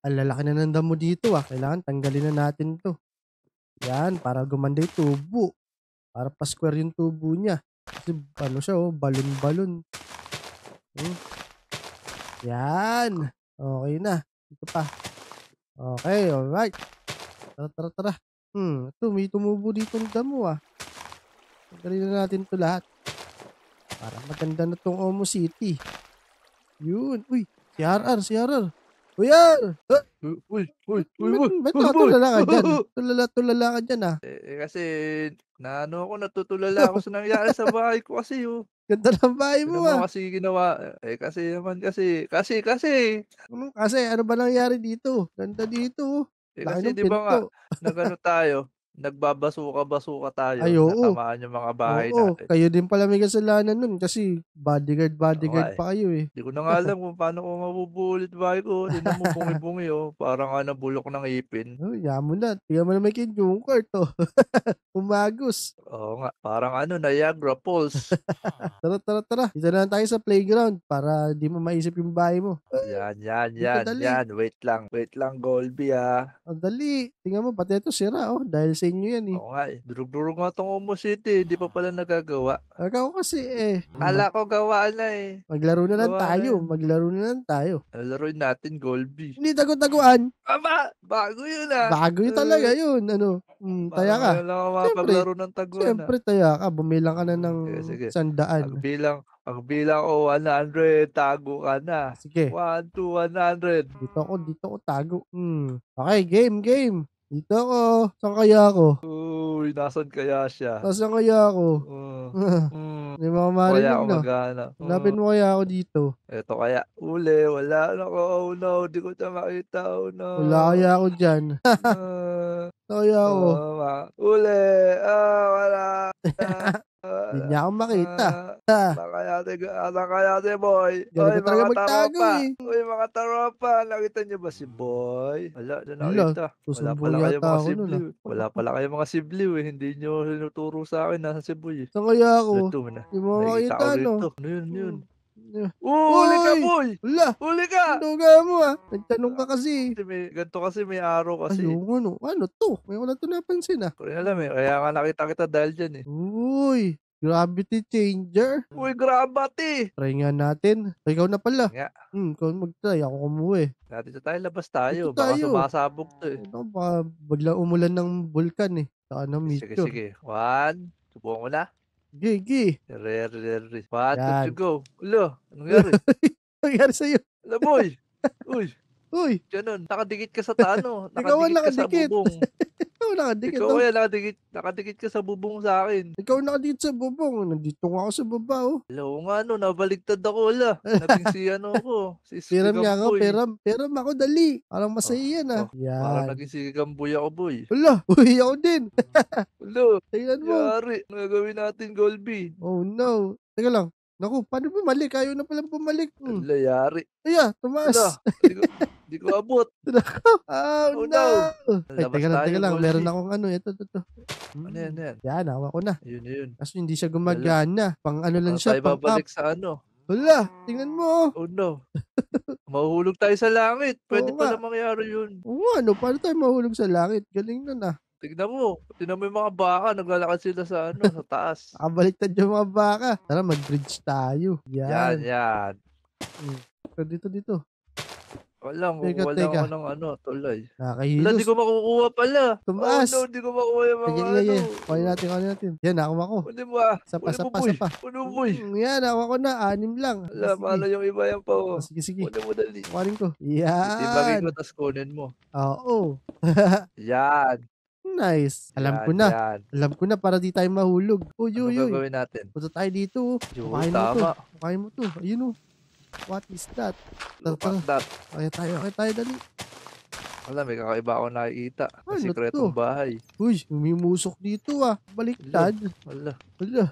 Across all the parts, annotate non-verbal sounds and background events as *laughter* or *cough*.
ang lalaki na ng damo dito ah. Kailangan tanggalin na natin to. Yan, para gumanda yung tubo. Para pa-square yung tubo niya. Kasi ano siya oh, balon-balon. Hmm. Yan. Okay na. Ito pa. Okay, alright. Tara, tara, tara. Hmm, ito, may tumubo dito ng damo ah. Tanggalin na natin to lahat. Para maganda na tong Omo City. Yun. Uy, si RR, si Kuya! Oh, ah! Uy, uy, uy, uy, Ba't nakatulala ka dyan? *laughs* Tulala, tulala ka dyan ah. Eh, eh, kasi, naano ako, natutulala ako sa nangyari sa bahay ko kasi oh. Ganda ng bahay mo ah. kasi ginawa? Eh, kasi naman kasi, kasi, kasi. Hmm, kasi, ano ba nangyari dito? Ganda dito oh. Eh, kasi di ba nga, nagano tayo, nagbabasuka-basuka tayo. Ay, oo. Natamaan yung mga bahay oo, natin. Kayo din pala may kasalanan nun kasi bodyguard, bodyguard okay. pa kayo eh. Hindi ko na nga alam kung paano ko mabubulit bahay ko. Hindi na mo bungi-bungi oh. Parang ano, bulok ng ipin. *laughs* Oh, yamo na. Tingnan mo na may kinyong court oh. *laughs* Umagos. Oo nga. Parang ano, Niagara Falls. *laughs* tara, tara, tara. Dito na tayo sa playground para di mo maisip yung bahay mo. Yan, yan, yan, yan. Wait lang. Wait lang, Golby ah. Ang dali. Tingnan mo, pati ito sira oh. Dahil sa inyo yan eh. Oo nga eh. Durug-durug nga tong Omo City. Hindi eh. pa pala nagagawa. Ako kasi eh. Kala ko gawaan na eh. Maglaro na lang Gawa tayo. na. Eh. Maglaro na lang tayo. Laruin natin Golby. Hindi tago-taguan. Aba! Bago yun ah. Bago yun talaga yun. Ano? Mm, taya ka. Wala lang ako Siyempre. ng taguan ah. Siyempre taya ka. Bumilang ka na ng Sige, sige. Ang sandaan. bilang, ang bilang o 100, tago ka na. Sige. 1 2, 100. Dito ako, dito ako tago. Mm. Okay, game, game. Dito ako. Saan kaya ako? Uy, nasan kaya siya? Nasaan kaya ako? Uh, mm, Hindi mo marinig na. Magana. Hanapin mo hmm. kaya ako dito. Ito kaya. Uli, wala na ako. Oh no, di ko siya makita. Oh no. Wala kaya ako dyan. uh, *laughs* kaya ako. Uh, uli, ah, wala. *laughs* Hindi niya ako makita. Ah, Nakayate, nakayate boy. Hindi Oy, talaga magtago eh. Uy, mga taropa. Nakita niyo ba si boy? Wala, na Wala. nakita. Ah. Eh. Wala pala kayo mga ako nun Wala pala kayo mga Cebu eh. Hindi niyo sinuturo sa akin. Nasa Cebu eh. Saan kaya ako? Dito mo na. Hindi mo makita ko no. dito. Ano yun, ano yun? Oo, ano? Uli ka boy! Wala. Huli ka! Ang mo ah. Nagtanong ka ah, eh. kasi. may, ganito kasi may araw kasi. Ayun, eh. ano? Ano to? May wala to napansin ah. Ko alam eh. Kaya nga nakita kita dahil dyan eh. Oo, Uy, gravity changer. Uy, gravity! Eh. Try nga natin. Oh, ikaw na pala. Nga. Hmm, ikaw mag-try. Ako kumuwi. Dati tayo, labas tayo. Dito Baka tayo. to eh. Ito, ano baka bigla umulan ng vulkan eh. Saka ng Sige, meteor. sige. One, subukan ko na. Gigi. Re, re, re. One, two, Yan. three, go. Ulo, anong nangyari? *laughs* Nangyari sa'yo. Ala, boy! Uy, Uy, ganun. Nakadikit ka sa tano. Ikaw Nakadikit ka sa nakadikit. bubong. *laughs* Ikaw nakadikit. Ikaw kaya nakadikit, nakadikit ka sa bubong sa akin. Ikaw nakadikit sa bubong. Nandito nga ako sa baba, oh. Hello nga, no. Nabaligtad ako, wala. Naging si ano ako. Si *laughs* Piram nga ako, piram. Piram ako, dali. Parang masaya oh, yan, ah. Oh, yan. Parang naging si Gamboy ako, boy. Wala, uy, *laughs* ako din. *laughs* wala. Tingnan mo. Yari, nagawin natin, Golby. Oh, no. Teka lang, Naku, paano bumalik? Ayaw na palang bumalik. Hmm. Layari. Ay, yeah, tumaas. Ala, hindi ko abot. *laughs* oh, oh no. no. Ay, teka lang, teka lang. Meron akong ano. Ito, ito, ito. Hmm. Ano yan, yan? Yan, hawa ko na. Yun, yun. Kaso hindi siya gumagana. Pang ano lang siya. Tayo babalik sa ano. Wala, tingnan mo. Oh. oh no. mahulog tayo sa langit. *laughs* Pwede pa lang mangyari yun. Oo, ano, paano tayo mahulog sa langit? Galing na ah. na. Tignan mo. Tignan mo yung mga baka. Naglalakad sila sa ano, sa taas. *laughs* Nakabaliktad yung mga baka. Tara, mag-bridge tayo. Yan. Yan, yan. Hmm. dito, dito. Wala, teka, wala teka. ko ng ano, tuloy. Nakakahilos. Wala, di ko makukuha pala. Tumaas. Oh, no, di ko makukuha yung mga ano. Yan, yan. natin, kunin natin. Yan, nakuha ako. Kunin mo ah. Sapa, sapa, sapa. Kunin mo, boy. Hmm, yan, nakuha ako na. Anim lang. Wala, mahalo yung iba yan pa. Oh. oh. Sige, sige. Kunin mo dali. Kunin ko. Yan. Itibagin ko, tas kunin mo. Oo. *laughs* yan. Nice. Alam yan, ko na. Yan. Alam ko na para di tayo mahulog. Uy, ano uy, uy. Ano gagawin natin? Punta tayo dito. Yo, tama. mo to. Kumain mo to. Ayun o. Oh. What is that? Look ano at that. Kaya tayo, kaya tayo, dali. Wala, may kakaiba ako nakikita. May ano sikretong bahay. Uy, umimusok dito ah. Baliktad. Wala. Wala.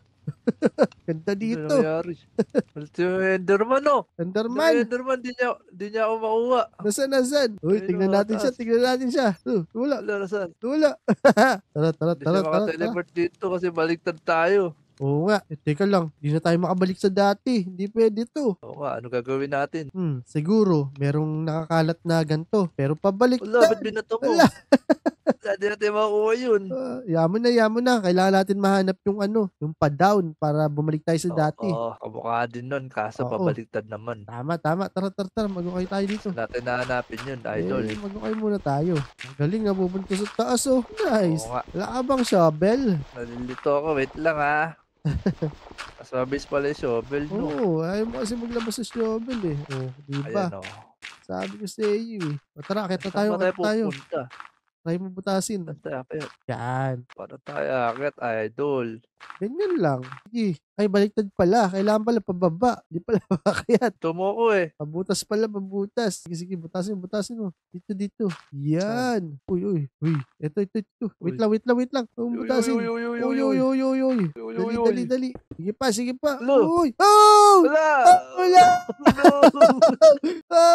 *laughs* Ganda ano dito. Ano Ito yung Enderman, Oh. Enderman. Yung Enderman, di niya, di niya ako makuha. Nasaan, nasaan? Uy, tingnan natin siya, tingnan natin siya. Uh, wala. Wala, nasaan? Wala. tara, tara, tara, tara. Hindi siya makateleport dito kasi baliktad tayo. Oo nga. Eh, teka lang, hindi na tayo makabalik sa dati. Hindi pwede to. Oo nga, ano gagawin natin? Hmm, siguro, merong nakakalat na ganto. Pero pabalik Wala, ba't binato mo? Wala. Hindi *laughs* natin makuha yun. Uh, yaman na, yaman na. Kailangan natin mahanap yung ano, yung pa-down para bumalik tayo sa dati. Oo, kamukha din nun. Kaso Oo. pabaliktad naman. Tama, tama. Tara, tara, tara. Mag-okay tayo dito. Natin nahanapin yun, eh, idol. Eh, mag muna tayo. Ang galing, nabubunto sa taas oh. Nice. Oo nga. Wala shovel? Nalilito ako. Wait lang ha. Ah. *laughs* Sabi pala yung shovel, no? Oo, oh, ayaw mo kasi maglabas sa shovel eh. Oh, di ba? Ayan, oh. Sabi ko sa iyo eh. O tara, kita tayo, kita tayo. Pupunta? Try mo butasin. Basta akit. Yan. Para tayo akit, idol. Ganyan lang. Sige. Ay, baliktad pala. Kailangan pala pababa. Hindi pala *laughs* makakyat. Tumuko eh. Pabutas pala, pabutas. Sige, sige. Butasin, butasin mo. Dito, dito. Yan. Uy, uy, uy. Ito, ito, ito. Wait lang, wait lang, wait lang. Huwag butasin. Uy, uy, uy, uy, uy, uy, uy, Dali, dali, dali. Sige pa, sige pa. Uy. *laughs* Oh! *laughs* Wala! Wala! Wala!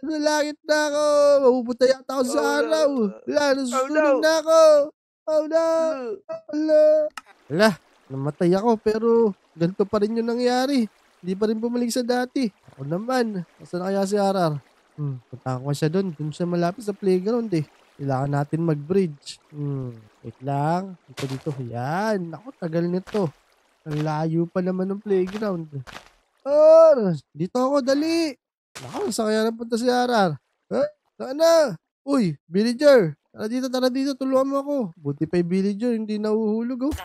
Nalangit ano, na ako. Mapupunta yata ako sa oh, araw. No. Wala, oh, nasusunog oh, no. na ako. Oh no. Wala. Hmm. Wala, namatay ako pero ganito pa rin yung nangyari. Hindi pa rin bumalik sa dati. Ako naman. Asa na kaya si Arar? Hmm, punta ko siya doon. Doon siya malapit sa playground eh. Kailangan natin mag-bridge. Hmm, wait lang. Dito dito. Yan. Ako, tagal nito. Ang layo pa naman ng playground. Ar! Dito ako, dali! Naku, saan kaya punta si RR? Ha? Saan na? Uy, villager! Tara dito, tara dito, tulungan mo ako. Buti pa yung villager, hindi nahuhulog oh.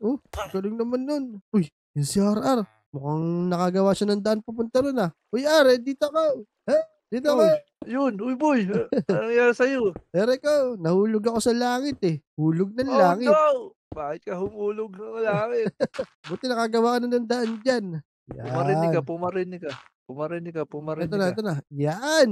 Oh, galing naman nun. Uy, yung si RR. Mukhang nakagawa siya ng daan papunta ron ah. Uy, R, dito ka. Ha? Eh, dito ka. Yun, uy boy. Eh, anong nangyari sa'yo? *laughs* Pero ikaw, nahulog ako sa langit eh. Hulog ng oh, langit. no! Bakit ka humulog ng langit? *laughs* Buti nakagawa ka na ng daan dyan. Yan. Pumarinig ka, pumarinig ka. Pumarinig ka, pumarinig ito na, ka. Ito na, Yan!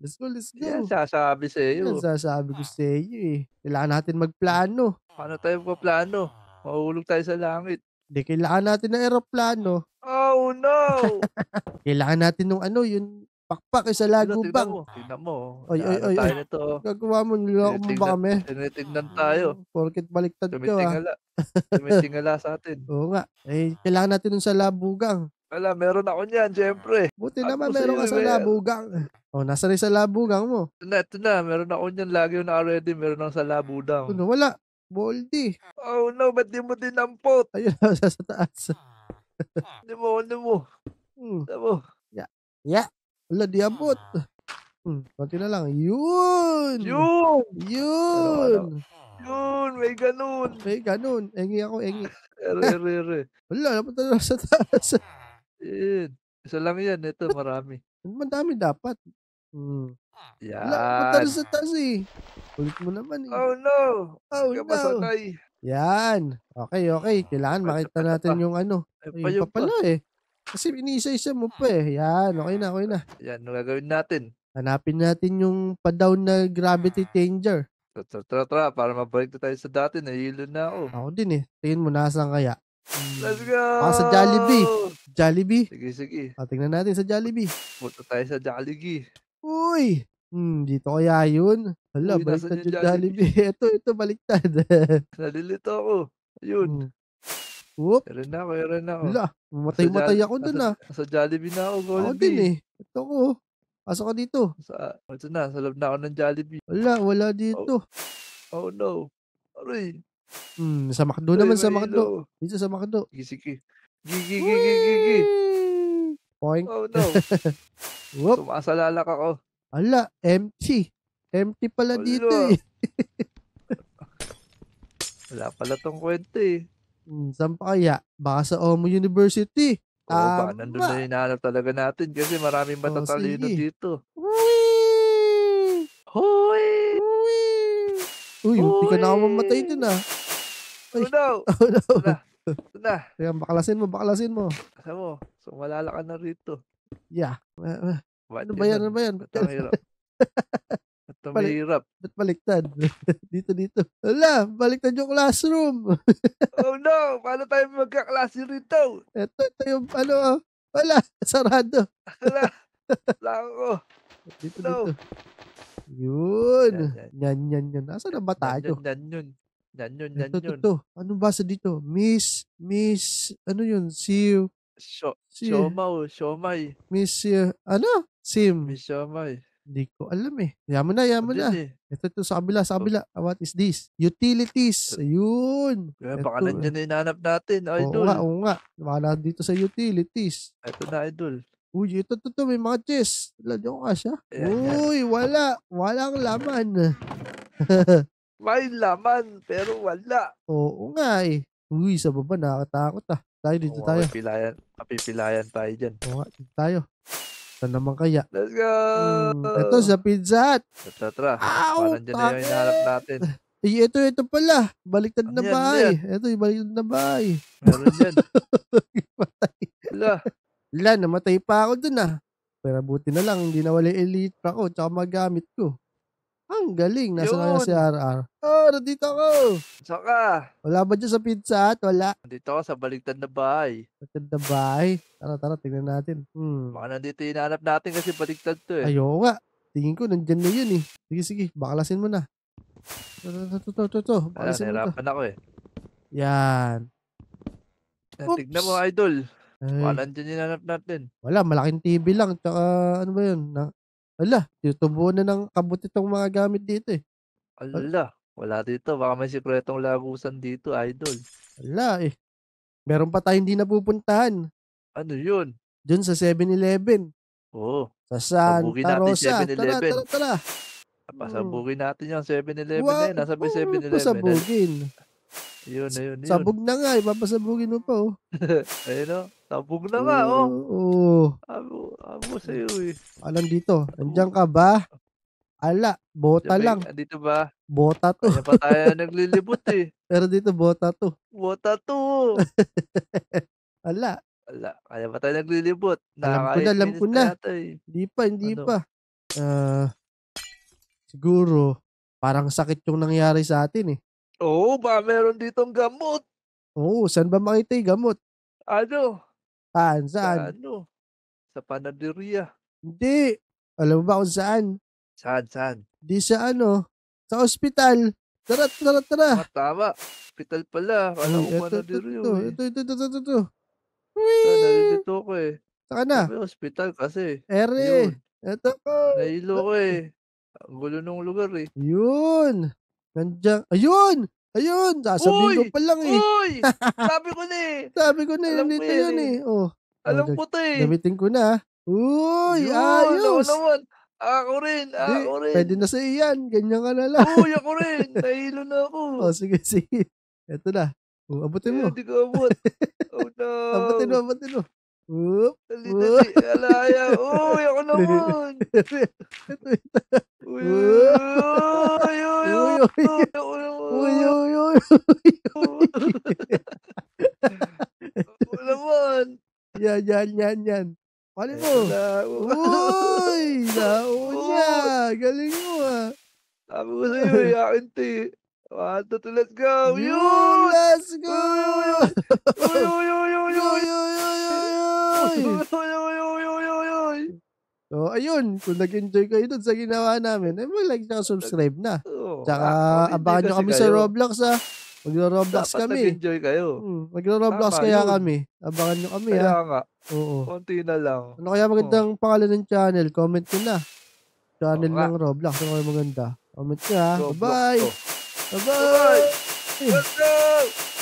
Let's go, let's go. Yan, sasabi sa iyo. Yan, sasabi ko sa iyo eh. Kailangan natin magplano. Paano tayo magplano? Mahulog tayo sa langit. Hindi, kailangan natin ng aeroplano. Oh, no! *laughs* kailangan natin ng ano, yun, pakpak sa lagubang. Tingnan mo. Tingnan mo. ay, oy, oy. Ano tayo nito. Gagawa mo nila kung ba kami. Tinitignan tayo. Porkit baliktad ka. Ah. Tumitingala. *laughs* Tumitingala sa atin. Oo nga. Eh, kailangan natin nun sa labugang. Wala, meron ako niyan, syempre. Ah, buti At naman meron ka sa labugang. Oh, nasa rin sa labugang mo. Ito na, ito na. Meron ako niyan. Lagi yung naka-ready. Meron ako sa labudang. Ano, wala. Boldy. Oh no, ba't di mo dinampot? Ayun, *laughs* nasa sa taas. Hindi ano mo, hindi ano mo. Hmm. Ano mo. Ya. Ya. Wala, di Hmm, konti na lang. Yun! Yun! Yun! Yun, may ganun. May ganun. Engi ako, engi. *laughs* Ere, ere, ere. Wala, napunta na sa taas. *laughs* Yun. Isa lang yan. Ito, marami. Madami dapat. Hmm. Ah, yan. Wala, matalas na taas eh. Ulit mo naman eh. Oh no! Oh no! Masakay. Yan. Okay, okay. Ah, Kailangan makita natin yung ano. Ay, yung papalo eh. Kasi iniisa-isa mo pa ah. eh. Yan, okay na, okay na. Yan, ano gagawin natin? Hanapin natin yung pa-down na gravity changer. Tra, tra, tra, tra, para mabalik na tayo sa dati. Nahilo na ako. Ako din eh. Tingin mo, nasaan kaya? Let's go! Ah, sa Jollibee. Jollibee. Sige, sige. Ah, tingnan natin sa Jollibee. Punta tayo sa Jollibee. Uy! Hmm, dito kaya yun? Hala, Uy, baliktad yung Jollibee. Jollibee. *laughs* ito, ito, baliktad. *laughs* Nalilito ako. Ayun. Hmm. Whoop. na ako, meron na ako. Hala, mamatay-matay ako dun ah. Sa Jollibee na ako, Jollibee. Ako din eh. Ito ko. Oh. Pasok ka dito. Sa, ito na, sa loob na ako ng Jollibee. Wala, wala dito. Oh, oh no. Aray, Hmm, sa McDo Ay, naman, sa McDo. Dito sa McDo. Sige, Gigi, gigi, gigi, gigi. Point. Oh, no. *laughs* Whoop. Sumasalala ako. Ala, empty. Empty pala Wala. dito eh. *laughs* Wala pala tong kwento eh. Hmm, saan pa kaya? Baka sa Omo University. Oo, oh, baka nandun na hinahanap talaga natin kasi maraming oh, matatalino oh, dito. Whee! Hoy! Uy, hindi ka na ako mamatay dun ah. Ay. Oh no. Oh *laughs* no. Ito na. Ito na. Kaya bakalasin mo, baklasin mo. Asa mo, sumalala so, ka na rito. Yeah. Uh, uh, ano ba yan? Ano ba yan? Ito mahirap. *laughs* Ito mahirap. Ba't baliktad? *laughs* dito, dito. Ala, baliktad yung classroom. oh no, paano tayo magkaklase rito? Ito, ito yung ano, ah. wala, sarado. Wala, wala ako. Dito, no. dito. Yun. Yan, yan, yan. Asan na ba tayo? Nandun, nandun, nandun. Ito, ito, Ano ba sa dito? Miss, Miss, ano yun? Si, Sho, si, Shomaw, Shomay. Miss, si, ano? Sim. Miss Shomay. Hindi ko alam eh. Yaman na, yaman ano na. Eh. Ito, ito, sa kabila, sa oh. kabila. What is this? Utilities. Ayun. Kaya baka nandiyan eh. na inanap natin, idol. Oo nga, oo nga. Baka dito sa utilities. Ito na, idol. Uy, ito, ito, ito, may mga chest. Ladyo ka siya. Uy, wala. Walang laman. *laughs* may laman, pero wala. Oo nga eh. Uy, sa baba, nakakatakot ah. Tayo dito Oo, tayo. Mapipilayan, mapipilayan tayo dyan. Oo nga, dito tayo. Saan naman kaya? Let's go! Hmm, ito sa Pizza Hut. Tatra, tra. Ow, Parang dyan na yung natin. Ay, ito, ito pala. Baliktad Ano na yan, ano bahay. Ito, yung baliktad na bahay. Meron dyan. Patay. *laughs* Wala. La, namatay pa ako dun ah. Pero buti na lang, hindi nawala yung elite ko tsaka magamit ko. Ang galing. Nasa Yun. na si RR. Oh, ah, nandito ako. Saka. Wala ba dyan sa pizza at wala? Nandito ako sa baligtad na bahay. Baligtad na bahay? Tara, tara, tingnan natin. Hmm. Baka nandito hinahanap natin kasi baligtad to eh. Ayaw nga. Tingin ko, nandyan na yun eh. Sige, sige. Baklasin mo na. Ito, ito, ito, ito. Baklasin Ayan, mo to. ako eh. Yan. Oops. Tignan mo, idol. Ay. Wala dyan hinanap natin. Wala, malaking TV lang. Tsaka ano ba yun? Na, ala, tutubo na ng kabut itong mga gamit dito eh. Wala, wala dito. Baka may sikretong lagusan dito, idol. Wala eh. Meron pa tayong hindi napupuntahan. Ano yun? Diyan sa 7-Eleven. Oo. Sa Sabukin Santa natin 7-Eleven. Tara, tara, tara. Pasabugin hmm. natin yung 7-Eleven na Nasa may 7-Eleven na yun. Yun, yun, yun. Sabog na nga, ipapasabogin mo pa, oh. *laughs* Ayun, oh. Sabog na nga, oh. Oo. Oh. Abo, abo sa'yo, eh. Alam dito, nandiyan ka ba? Ala, bota Sabay, lang. Dito ba? Bota to. Kaya pa tayo *laughs* naglilibot, eh. Pero dito, bota to. Bota to. *laughs* Ala. Ala, kaya pa tayo naglilibot. Alam ko na, alam ko na. Eh. Hindi pa, hindi ano? pa. Uh, siguro, parang sakit yung nangyari sa atin, eh. Oo, oh, ba meron ditong gamot? Oo, oh, saan ba makita yung gamot? Ano? Saan? Saan? Sa ano? Sa panaderia. Hindi. Alam mo ba kung saan? Saan? Saan? Di sa ano? Sa ospital. Tara, tara, tara. Tama, ah, tama. Ospital pala. Alam ko panaderia. Ito, ito, eh. ito, ito, ito, ito. Ah, Wee! Nandito ko eh. Saka na. Sabi ospital kasi. Ere. Yun. Ito ko. Nailo ko eh. Ang gulo nung lugar eh. Yun. Nandiyan. Ayun! Ayun! Sasabihin ko pa lang eh. Uy! *laughs* Sabi ko na eh. Sabi ko na eh. Alam Nandito yun eh. eh. Oh. Alam ko to eh. Gamitin ko na. Uy! Yun, ayos! Ako naman. Ako rin. Ako rin. Pwede na sa iyan. Ganyan ka na lang. Uy! Ako *laughs* rin. Nahilo na ako. oh, sige, *laughs* sige. Eto na. Oh, abutin mo. Hindi ko abot. Oh no. abutin mo, abutin mo. Whoop. Dali, dali. Alaya. Uy, ako naman. Uy uy, uy, uy, uy, uy, uy. naman. Yan, yan, yan, yan. Pali mo. Uy, naon Galing mo ah. Sabi ko sa'yo, yakin to One, two, three, let's go. Yun! Let's go! Uy, uy, uy, uy, uy, uy, uy, uy, uy, uy, uy, uy. So, ayun, kung nag-enjoy kayo dun sa ginawa namin, eh, mag-like na subscribe na. Tsaka ah, abangan nyo kami kayo. sa Roblox ha. Magro-Roblox Dapat kami. Dapat enjoy kayo. Hmm, Magro-Roblox Tama, kaya yun. kami. Abangan nyo kami kaya ha. Kaya nga. Oo. Konti na lang. Ano kaya magandang oh. pangalan ng channel? Comment nyo na. Channel oh, ng Roblox. Ano kaya maganda? Comment nyo ha. Bye-bye. Oh. Bye-bye. Bye-bye. Let's go!